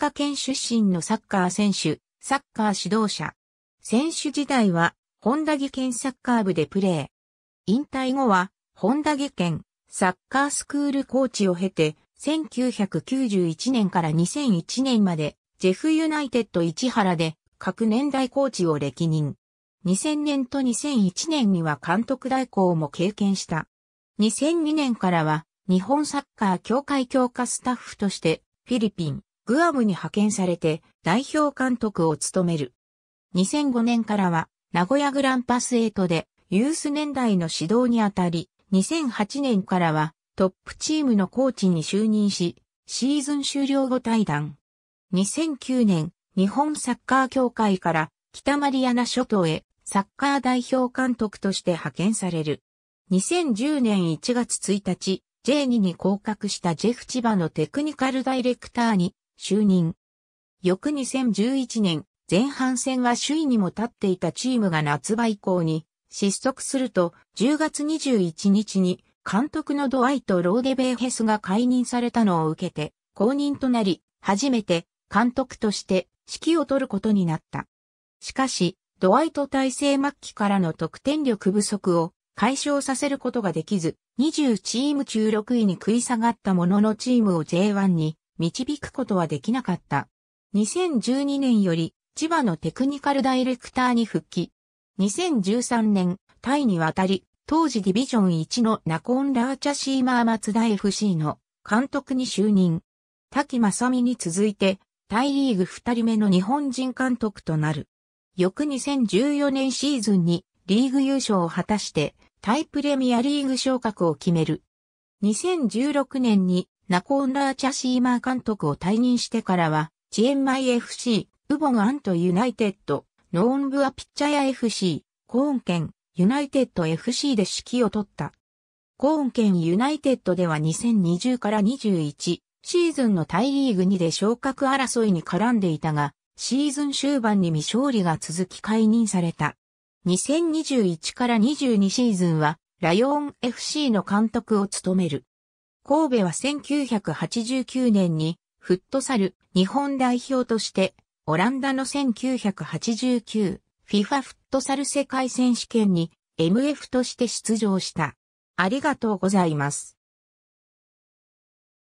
家県出身のサッカー選手、サッカー指導者。選手時代は、本田技研サッカー部でプレー。引退後は、本田技研サッカースクールコーチを経て、1991年から2001年まで、ジェフユナイテッド市原で、各年代コーチを歴任。2000年と2001年には監督代行も経験した。2002年からは、日本サッカー協会強化スタッフとして、フィリピン、グアムに派遣されて代表監督を務める。2005年からは名古屋グランパス8でユース年代の指導にあたり、2008年からはトップチームのコーチに就任し、シーズン終了後退団。2009年、日本サッカー協会から北マリアナ諸島へサッカー代表監督として派遣される。2010年1月1日、J2 に降格したジェフ千葉のテクニカルダイレクターに就任。翌2011年、前半戦は首位にも立っていたチームが夏場以降に失速すると、10月21日に監督のドワイト・ローデベーヘスが解任されたのを受けて、公認となり、初めて監督として指揮を取ることになった。しかし、ドワイト体制末期からの得点力不足を解消させることができず、20チーム中6位に食い下がったもののチームを J1 に導くことはできなかった。2012年より千葉のテクニカルダイレクターに復帰。2013年、タイに渡り、当時ディビジョン1のナコン・ラーチャシーマーマツダ FC の監督に就任。滝正美に続いて、タイリーグ2人目の日本人監督となる。翌2014年シーズンにリーグ優勝を果たして、タイプレミアリーグ昇格を決める。2016年にナコンラーチャシーマー監督を退任してからは、チエンマイ FC、ウボンアントユナイテッド、ノーンブアピッチャヤ FC、コーン県、ユナイテッド FC で指揮を取った。コーン県ユナイテッドでは2020から21シーズンの大リーグ2で昇格争いに絡んでいたが、シーズン終盤に未勝利が続き解任された。2021から22シーズンは、ラヨン FC の監督を務める。神戸は1989年にフットサル日本代表としてオランダの1989 FIFA フットサル世界選手権に MF として出場した。ありがとうございます。